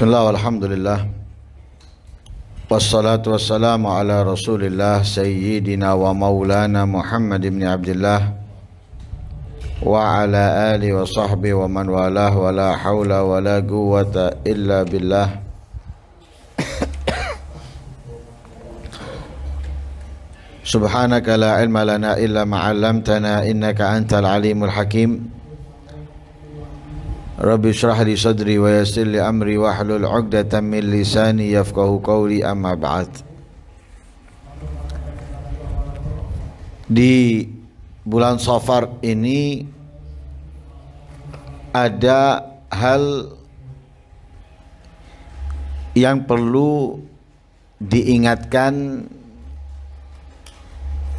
بسم الله والحمد لله والصلاة والسلام على رسول الله سيدنا ومولانا محمد بن عبد الله وعلى آله وصحبه ومن والاه ولا حول ولا قوة إلا بالله سبحانك لا علم لنا إلا ما علمتنا إنك أنت العليم الحكيم Rabbi syrah li sadri wa yassir li amri wa hlul 'uqdatam min lisani yafqahu qawli amma ba'd. Di bulan Safar ini ada hal yang perlu diingatkan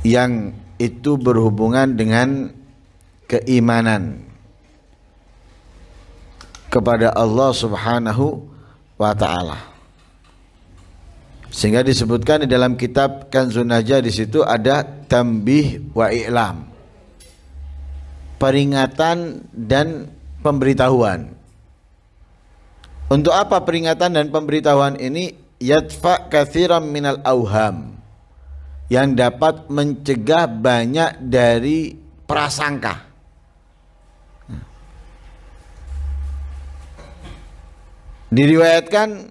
yang itu berhubungan dengan keimanan kepada Allah Subhanahu wa taala. Sehingga disebutkan di dalam kitab Kanzun Najah di situ ada tambih wa i'lam. Peringatan dan pemberitahuan. Untuk apa peringatan dan pemberitahuan ini? Yadfa kathiran minal auham. Yang dapat mencegah banyak dari prasangka Diriwayatkan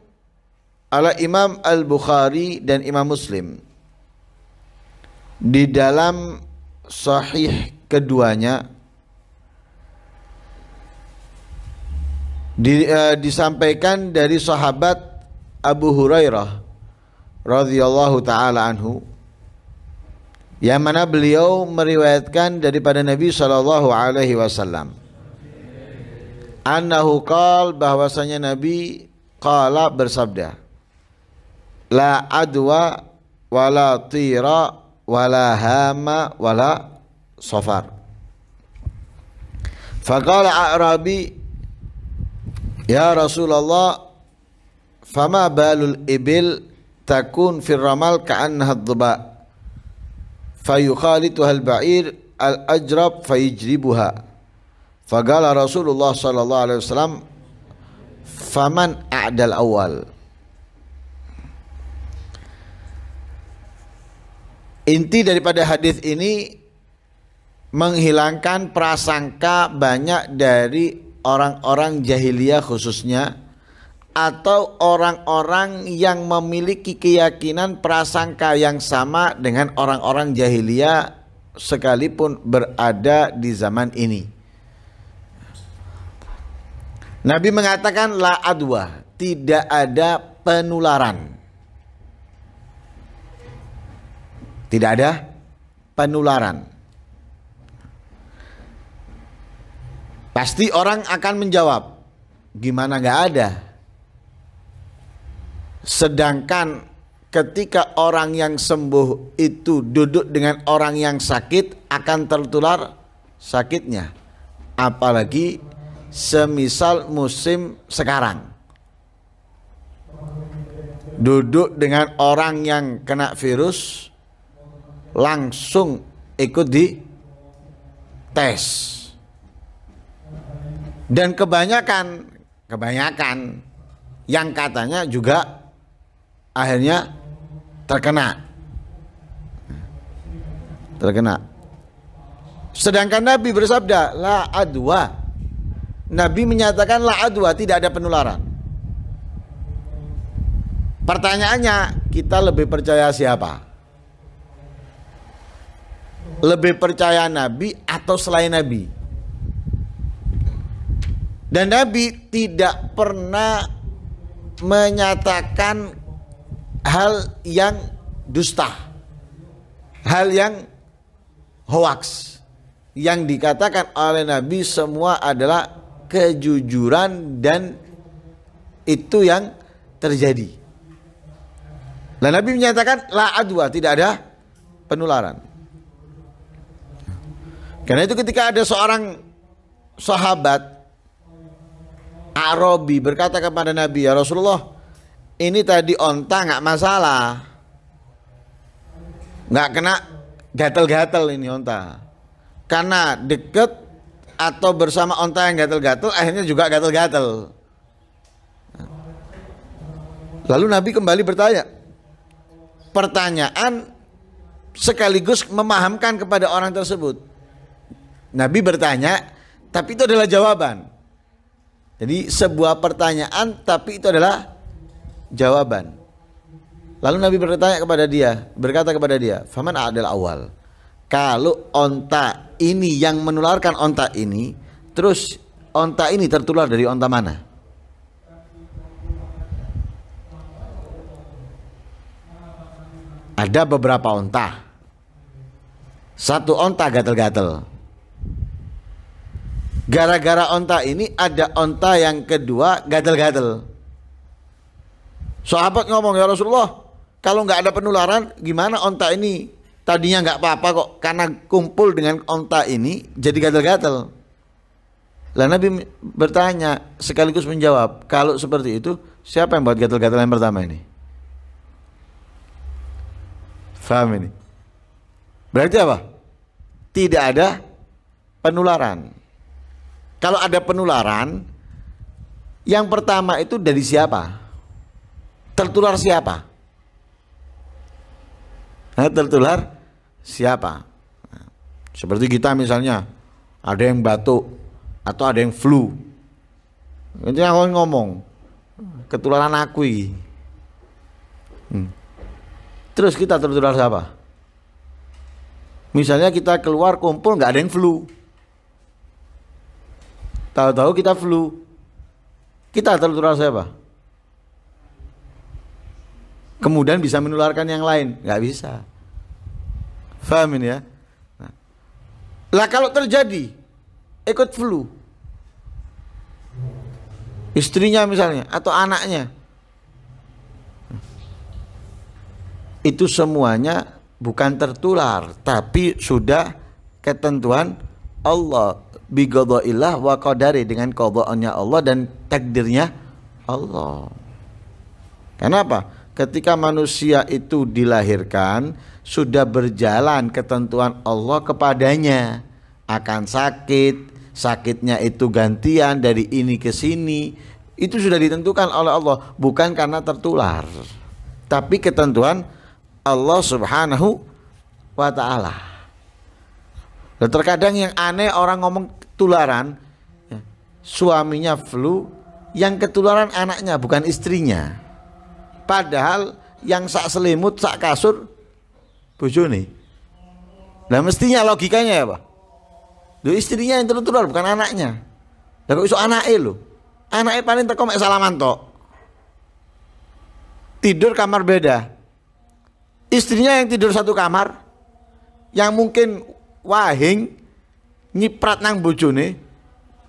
oleh Imam Al-Bukhari dan Imam Muslim di dalam sahih keduanya di, uh, disampaikan dari sahabat Abu Hurairah radhiyallahu taala anhu yang mana beliau meriwayatkan daripada Nabi Shallallahu alaihi wasallam annahu qal bahwasanya Nabi qala bersabda la adwa wala tira wala hama wala safar faqala a'rabi ya Rasulullah fama balul ibil takun fir ramal ka'annaha ad-dhuba fayukhalituha al-ba'ir al-ajrab fayjribuha." Fagala Rasulullah sallallahu alaihi wasallam faman a'dal awal. Inti daripada hadis ini menghilangkan prasangka banyak dari orang-orang jahiliyah khususnya atau orang-orang yang memiliki keyakinan prasangka yang sama dengan orang-orang jahiliyah sekalipun berada di zaman ini. Nabi mengatakan la adwa, tidak ada penularan. Tidak ada penularan. Pasti orang akan menjawab, gimana nggak ada? Sedangkan ketika orang yang sembuh itu duduk dengan orang yang sakit akan tertular sakitnya. Apalagi semisal musim sekarang. Duduk dengan orang yang kena virus langsung ikut di tes. Dan kebanyakan kebanyakan yang katanya juga akhirnya terkena. Terkena. Sedangkan Nabi bersabda, la adwa Nabi menyatakan la adwa tidak ada penularan. Pertanyaannya, kita lebih percaya siapa? Lebih percaya Nabi atau selain Nabi? Dan Nabi tidak pernah menyatakan hal yang dusta, hal yang hoax. Yang dikatakan oleh Nabi semua adalah kejujuran dan itu yang terjadi. Nah, Nabi menyatakan la adwa, tidak ada penularan. Karena itu ketika ada seorang sahabat Arabi berkata kepada Nabi, "Ya Rasulullah, ini tadi onta nggak masalah. Nggak kena gatel-gatel ini onta. Karena deket atau bersama onta yang gatel-gatel akhirnya juga gatel-gatel. Lalu Nabi kembali bertanya. Pertanyaan sekaligus memahamkan kepada orang tersebut. Nabi bertanya, tapi itu adalah jawaban. Jadi sebuah pertanyaan tapi itu adalah jawaban. Lalu Nabi bertanya kepada dia, berkata kepada dia, "Faman adalah awal?" kalau onta ini yang menularkan onta ini terus onta ini tertular dari onta mana ada beberapa onta satu onta gatel-gatel gara-gara onta ini ada onta yang kedua gatel-gatel sahabat ngomong ya Rasulullah kalau nggak ada penularan gimana onta ini tadinya nggak apa-apa kok karena kumpul dengan onta ini jadi gatal-gatal lah Nabi bertanya sekaligus menjawab kalau seperti itu siapa yang buat gatal-gatal yang pertama ini Faham ini berarti apa tidak ada penularan kalau ada penularan yang pertama itu dari siapa tertular siapa Nah, tertular siapa? Nah, seperti kita misalnya, ada yang batuk atau ada yang flu. Ini aku ngomong, ketularan aku ini. Hmm. Terus kita tertular siapa? Misalnya kita keluar kumpul nggak ada yang flu. Tahu-tahu kita flu. Kita tertular siapa? Kemudian bisa menularkan yang lain, nggak bisa. Fahamin ya? Nah. Lah kalau terjadi ikut flu. Istrinya misalnya atau anaknya. Itu semuanya bukan tertular tapi sudah ketentuan Allah biqadailah wa qadari dengan qadaannya Allah dan takdirnya Allah. Kenapa? Ketika manusia itu dilahirkan sudah berjalan ketentuan Allah kepadanya akan sakit, sakitnya itu gantian dari ini ke sini. Itu sudah ditentukan oleh Allah, bukan karena tertular. Tapi ketentuan Allah Subhanahu wa taala. Dan terkadang yang aneh orang ngomong tularan ya, suaminya flu, yang ketularan anaknya bukan istrinya. Padahal yang sak selimut, sak kasur bojone. Nah mestinya logikanya ya pak. istrinya yang tertular bukan anaknya. Lah kok iso anake lho. Anake paling teko mek salaman tok. Tidur kamar beda. Istrinya yang tidur satu kamar yang mungkin wahing nyiprat nang bojone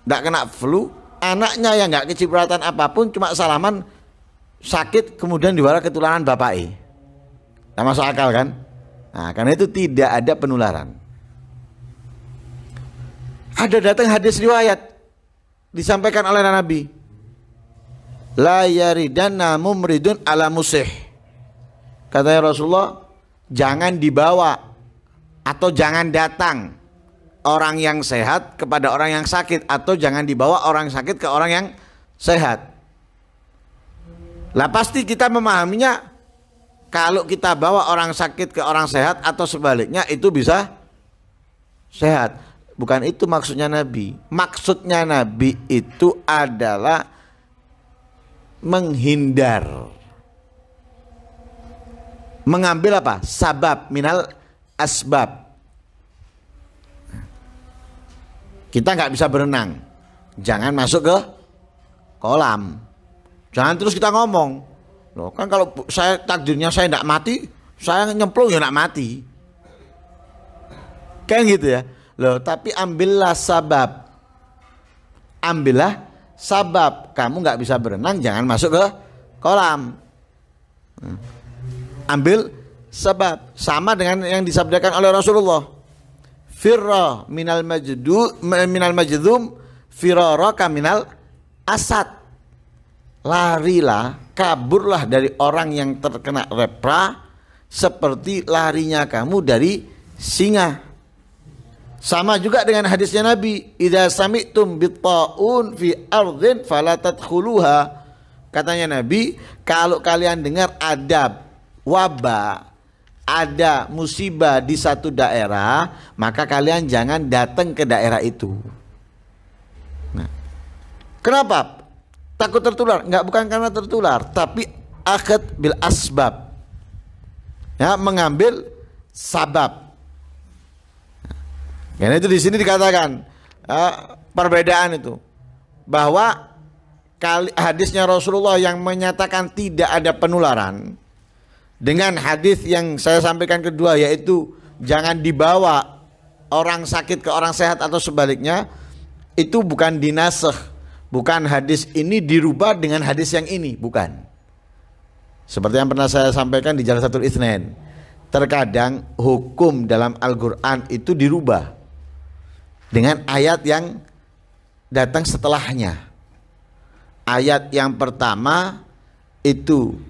ndak kena flu, anaknya yang nggak kecipratan apapun cuma salaman sakit kemudian diwara ketularan bapake. Nah, masuk akal kan? Nah, karena itu tidak ada penularan. Ada datang hadis riwayat disampaikan oleh Nabi. La yaridanna mumridun ala musih. Katanya Rasulullah, jangan dibawa atau jangan datang orang yang sehat kepada orang yang sakit atau jangan dibawa orang sakit ke orang yang sehat. Lah pasti kita memahaminya kalau kita bawa orang sakit ke orang sehat atau sebaliknya itu bisa sehat. Bukan itu maksudnya Nabi. Maksudnya Nabi itu adalah menghindar. Mengambil apa? Sabab minal asbab. Kita nggak bisa berenang. Jangan masuk ke kolam. Jangan terus kita ngomong Loh, kan kalau saya takdirnya saya tidak mati, saya nyemplung ya tidak mati. Kayak gitu ya. Loh, tapi ambillah sabab. Ambillah sabab. Kamu nggak bisa berenang, jangan masuk ke kolam. Hmm. Ambil sebab sama dengan yang disabdakan oleh Rasulullah. Firra minal majdu minal majdum firaraka kaminal asad larilah, kaburlah dari orang yang terkena lepra seperti larinya kamu dari singa. Sama juga dengan hadisnya Nabi, "Idza sami'tum bitta'un fi ardhin fala tadkhuluha." Katanya Nabi, kalau kalian dengar ada wabah ada musibah di satu daerah, maka kalian jangan datang ke daerah itu. Nah, kenapa? Takut tertular? nggak bukan karena tertular, tapi akad bil asbab. Ya, mengambil sabab. Karena ya, itu di sini dikatakan ya, perbedaan itu bahwa kali, hadisnya Rasulullah yang menyatakan tidak ada penularan dengan hadis yang saya sampaikan kedua yaitu jangan dibawa orang sakit ke orang sehat atau sebaliknya itu bukan dinaseh Bukan hadis ini dirubah dengan hadis yang ini, bukan. Seperti yang pernah saya sampaikan di Jalan Satu Isnin, Terkadang hukum dalam Al-Qur'an itu dirubah dengan ayat yang datang setelahnya. Ayat yang pertama itu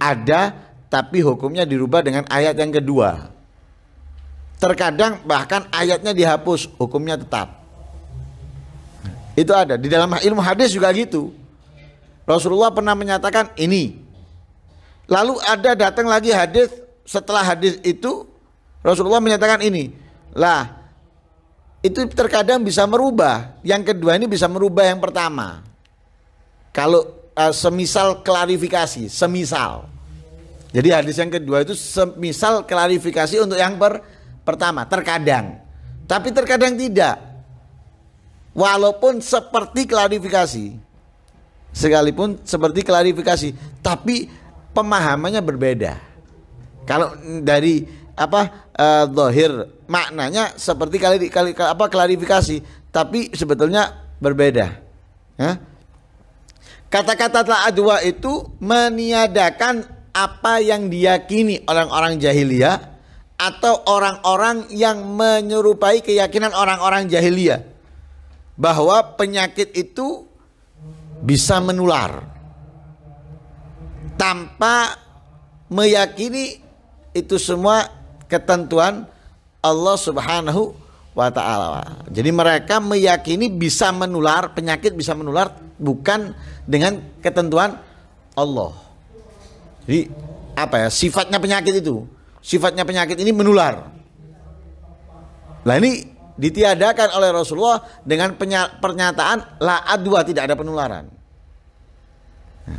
ada tapi hukumnya dirubah dengan ayat yang kedua. Terkadang bahkan ayatnya dihapus, hukumnya tetap. Itu ada di dalam ilmu hadis juga gitu. Rasulullah pernah menyatakan ini. Lalu ada datang lagi hadis setelah hadis itu Rasulullah menyatakan ini. Lah, itu terkadang bisa merubah. Yang kedua ini bisa merubah yang pertama. Kalau uh, semisal klarifikasi, semisal. Jadi hadis yang kedua itu semisal klarifikasi untuk yang per, pertama, terkadang. Tapi terkadang tidak walaupun seperti klarifikasi sekalipun seperti klarifikasi tapi pemahamannya berbeda kalau dari apa uh, maknanya seperti kali, kali apa klarifikasi tapi sebetulnya berbeda ya. kata-kata telah adwa itu meniadakan apa yang diyakini orang-orang jahiliyah atau orang-orang yang menyerupai keyakinan orang-orang jahiliyah bahwa penyakit itu bisa menular tanpa meyakini itu semua ketentuan Allah Subhanahu wa taala. Jadi mereka meyakini bisa menular, penyakit bisa menular bukan dengan ketentuan Allah. Jadi apa ya sifatnya penyakit itu? Sifatnya penyakit ini menular. nah ini ditiadakan oleh Rasulullah dengan pernyataan la adwa tidak ada penularan. Ya.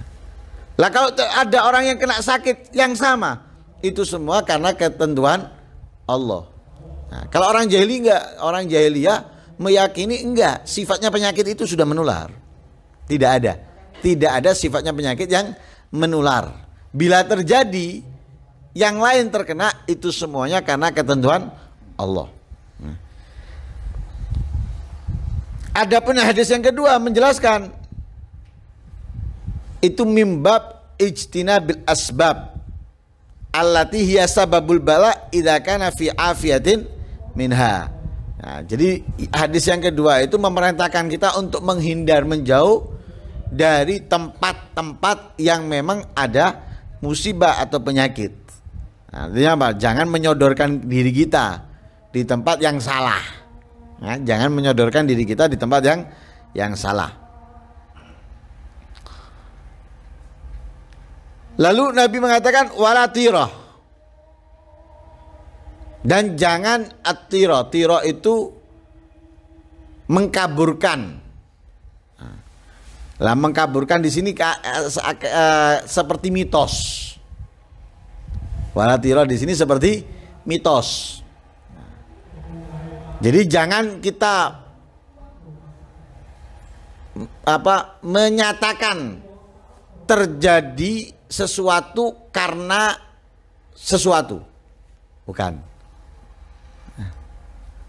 Lah kalau ada orang yang kena sakit yang sama, itu semua karena ketentuan Allah. Nah, kalau orang jahili enggak, orang jahiliyah meyakini enggak, sifatnya penyakit itu sudah menular. Tidak ada. Tidak ada sifatnya penyakit yang menular. Bila terjadi yang lain terkena itu semuanya karena ketentuan Allah. Adapun hadis yang kedua menjelaskan itu mimbab ijtinabil asbab allati hiya sababul bala idza kana fi afiyatin minha. Nah, jadi hadis yang kedua itu memerintahkan kita untuk menghindar menjauh dari tempat-tempat yang memang ada musibah atau penyakit. Nah, artinya apa? Jangan menyodorkan diri kita di tempat yang salah. Ya, jangan menyodorkan diri kita di tempat yang yang salah. Lalu Nabi mengatakan walatirah dan jangan atiro. Tiro itu mengkaburkan. Lah mengkaburkan di sini eh, eh, eh, seperti mitos. Walatiro di sini seperti mitos. Jadi jangan kita apa menyatakan terjadi sesuatu karena sesuatu. Bukan.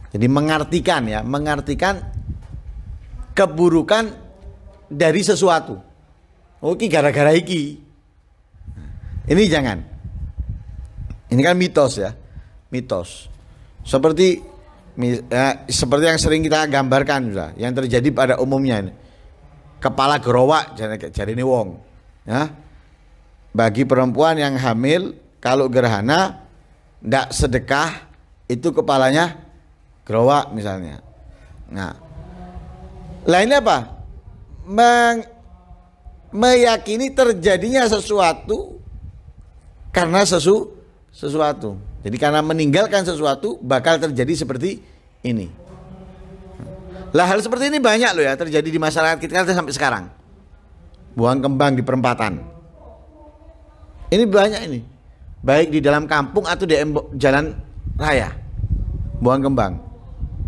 Jadi mengartikan ya, mengartikan keburukan dari sesuatu. Oke, gara-gara iki. Ini jangan. Ini kan mitos ya, mitos. Seperti ya, seperti yang sering kita gambarkan sudah yang terjadi pada umumnya ini. kepala gerowak jadi ini wong ya bagi perempuan yang hamil kalau gerhana ndak sedekah itu kepalanya gerowak misalnya nah lainnya apa Meng, meyakini terjadinya sesuatu karena sesu sesuatu jadi karena meninggalkan sesuatu bakal terjadi seperti ini. Lah hal seperti ini banyak loh ya terjadi di masyarakat kita sampai sekarang. Buang kembang di perempatan. Ini banyak ini. Baik di dalam kampung atau di jalan raya. Buang kembang.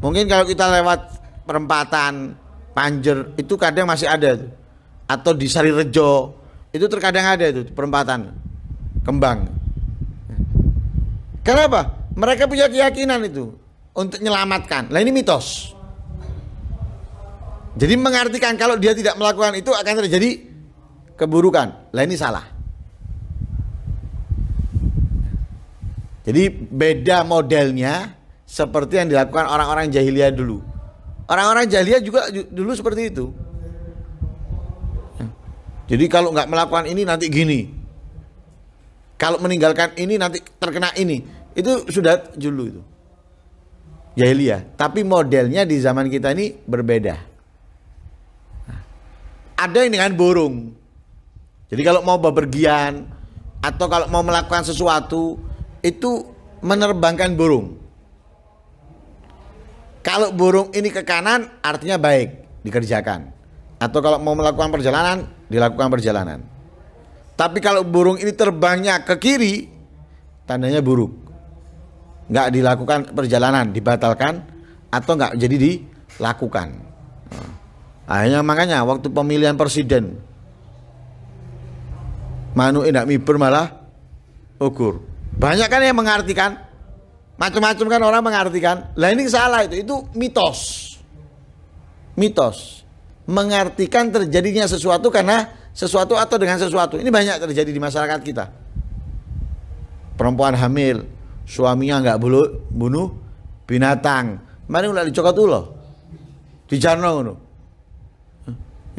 Mungkin kalau kita lewat perempatan Panjer itu kadang masih ada Atau di Sari Rejo itu terkadang ada itu perempatan kembang Kenapa? Mereka punya keyakinan itu untuk menyelamatkan. Nah ini mitos. Jadi mengartikan kalau dia tidak melakukan itu akan terjadi keburukan. Lah ini salah. Jadi beda modelnya seperti yang dilakukan orang-orang jahiliyah dulu. Orang-orang jahiliyah juga dulu seperti itu. Ya. Jadi kalau nggak melakukan ini nanti gini, kalau meninggalkan ini nanti terkena ini. Itu sudah julu itu. Jahiliyah. Ya, Tapi modelnya di zaman kita ini berbeda. Nah, ada yang dengan burung. Jadi kalau mau bepergian atau kalau mau melakukan sesuatu itu menerbangkan burung. Kalau burung ini ke kanan artinya baik, dikerjakan. Atau kalau mau melakukan perjalanan, dilakukan perjalanan. Tapi kalau burung ini terbangnya ke kiri, tandanya buruk. Nggak dilakukan perjalanan, dibatalkan atau nggak jadi dilakukan. Nah, akhirnya makanya waktu pemilihan presiden, Manu tidak miber malah ukur. Banyak kan yang mengartikan, macam-macam kan orang mengartikan. Lah ini salah itu, itu mitos. Mitos. Mengartikan terjadinya sesuatu karena sesuatu atau dengan sesuatu. Ini banyak terjadi di masyarakat kita. Perempuan hamil, suaminya nggak bunuh binatang. Mari ulah dicokot Di Dijarno ngono.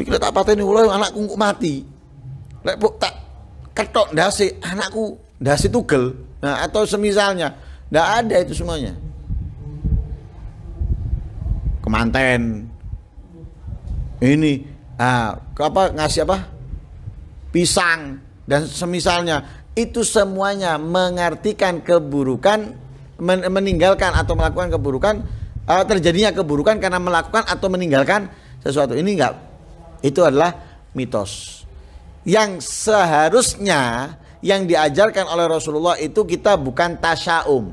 Mikir tak pateni ulo anakku mati. Lek tak ketok dasi anakku dasi tugel. Nah, atau semisalnya, ndak ada itu semuanya. Kemanten. Ini ah apa ngasih apa? pisang, dan semisalnya. Itu semuanya mengartikan keburukan, meninggalkan atau melakukan keburukan, eh, terjadinya keburukan karena melakukan atau meninggalkan sesuatu. Ini enggak, itu adalah mitos. Yang seharusnya yang diajarkan oleh Rasulullah itu kita bukan tasyaum.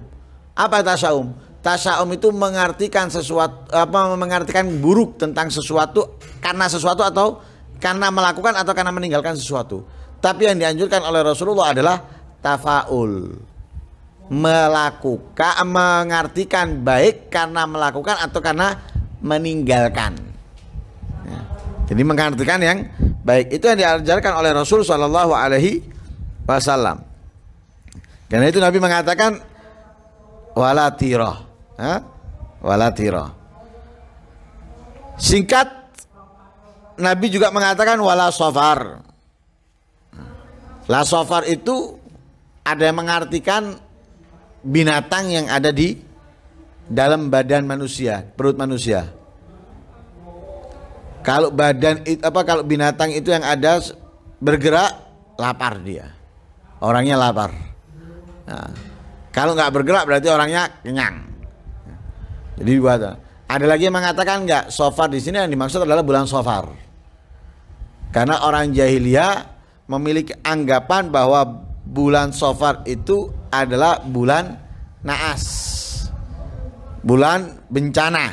Apa tasyaum? Tasyaum itu mengartikan sesuatu apa mengartikan buruk tentang sesuatu karena sesuatu atau karena melakukan atau karena meninggalkan sesuatu. Tapi yang dianjurkan oleh Rasulullah adalah tafaul. Melakukan mengartikan baik karena melakukan atau karena meninggalkan. Ya. Jadi mengartikan yang baik itu yang diajarkan oleh Rasul Shallallahu alaihi wasallam. Karena itu Nabi mengatakan walatirah. Ha? Walatirah. Singkat Nabi juga mengatakan wala sofar. La sofar itu ada yang mengartikan binatang yang ada di dalam badan manusia, perut manusia. Kalau badan apa kalau binatang itu yang ada bergerak lapar dia. Orangnya lapar. Nah, kalau nggak bergerak berarti orangnya kenyang. Jadi buat ada lagi yang mengatakan nggak sofar di sini yang dimaksud adalah bulan sofar. Karena orang jahiliyah memiliki anggapan bahwa bulan Sofar itu adalah bulan naas, bulan bencana,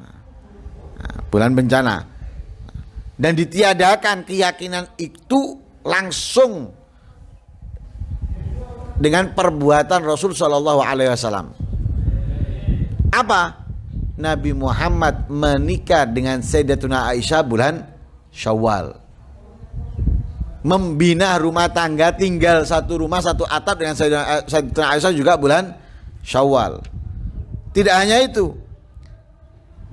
nah, bulan bencana, dan ditiadakan keyakinan itu langsung dengan perbuatan Rasul Shallallahu Alaihi Wasallam. Apa Nabi Muhammad menikah dengan Sayyidatuna Aisyah bulan Syawal. Membina rumah tangga tinggal satu rumah satu atap dengan eh, Sayyidina Aisyah juga bulan Syawal. Tidak hanya itu.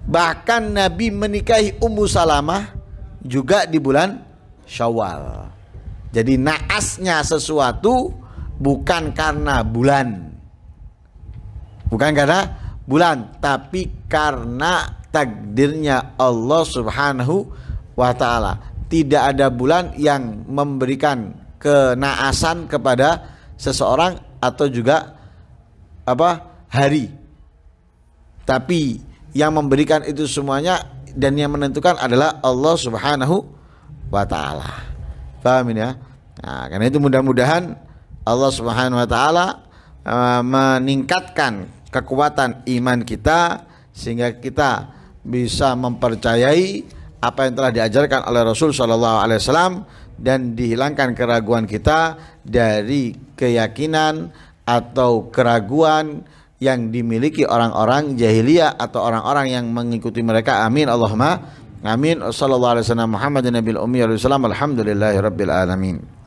Bahkan Nabi menikahi Ummu Salamah juga di bulan Syawal. Jadi naasnya sesuatu bukan karena bulan. Bukan karena bulan, tapi karena takdirnya Allah Subhanahu wa taala. Tidak ada bulan yang memberikan kenaasan kepada seseorang atau juga apa hari. Tapi yang memberikan itu semuanya dan yang menentukan adalah Allah Subhanahu wa taala. Paham ya? Nah, karena itu mudah-mudahan Allah Subhanahu wa taala eh, meningkatkan kekuatan iman kita sehingga kita bisa mempercayai apa yang telah diajarkan oleh Rasul Shallallahu Alaihi Wasallam dan dihilangkan keraguan kita dari keyakinan atau keraguan yang dimiliki orang-orang jahiliyah atau orang-orang yang mengikuti mereka. Amin Allahumma. Amin. Sallallahu alaihi wasallam Muhammadin nabil ummi alhamdulillahi rabbil alamin.